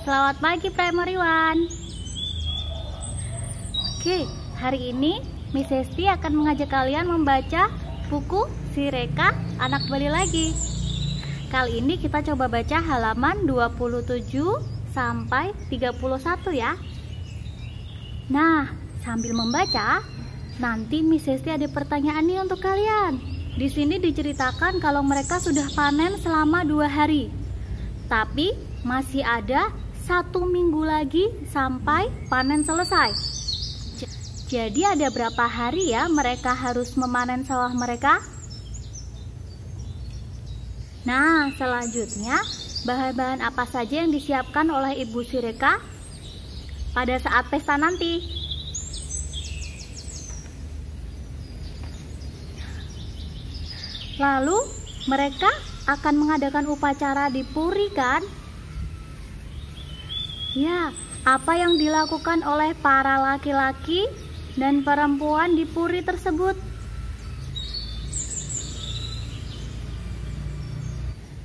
Selamat pagi Primary One. Oke, hari ini Miss Hesti akan mengajak kalian membaca buku Sireka Anak Bali Lagi. Kali ini kita coba baca halaman 27 sampai 31 ya. Nah, sambil membaca, nanti Miss Hesti ada pertanyaan nih untuk kalian. Di sini diceritakan kalau mereka sudah panen selama dua hari, tapi masih ada satu minggu lagi sampai panen selesai. Jadi ada berapa hari ya mereka harus memanen sawah mereka? Nah, selanjutnya bahan-bahan apa saja yang disiapkan oleh Ibu Sireka pada saat pesta nanti? Lalu mereka akan mengadakan upacara di Puri kan? Ya, apa yang dilakukan oleh para laki-laki dan perempuan di puri tersebut?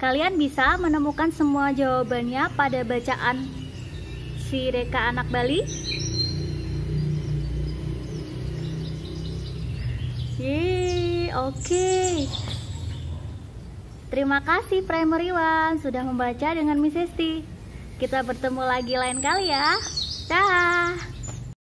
Kalian bisa menemukan semua jawabannya pada bacaan si Reka Anak Bali. Yeay, oke. Okay. Terima kasih Primary One sudah membaca dengan Miss Esti. Kita bertemu lagi lain kali ya. Dah.